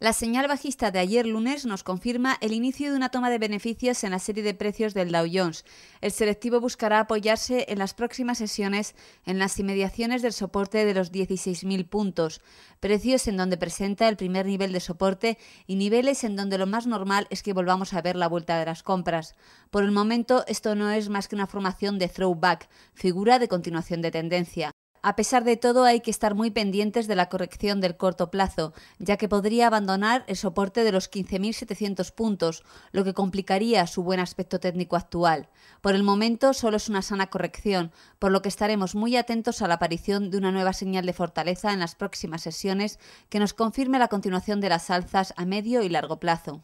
La señal bajista de ayer lunes nos confirma el inicio de una toma de beneficios en la serie de precios del Dow Jones. El selectivo buscará apoyarse en las próximas sesiones en las inmediaciones del soporte de los 16.000 puntos, precios en donde presenta el primer nivel de soporte y niveles en donde lo más normal es que volvamos a ver la vuelta de las compras. Por el momento esto no es más que una formación de throwback, figura de continuación de tendencia. A pesar de todo, hay que estar muy pendientes de la corrección del corto plazo, ya que podría abandonar el soporte de los 15.700 puntos, lo que complicaría su buen aspecto técnico actual. Por el momento, solo es una sana corrección, por lo que estaremos muy atentos a la aparición de una nueva señal de fortaleza en las próximas sesiones que nos confirme la continuación de las alzas a medio y largo plazo.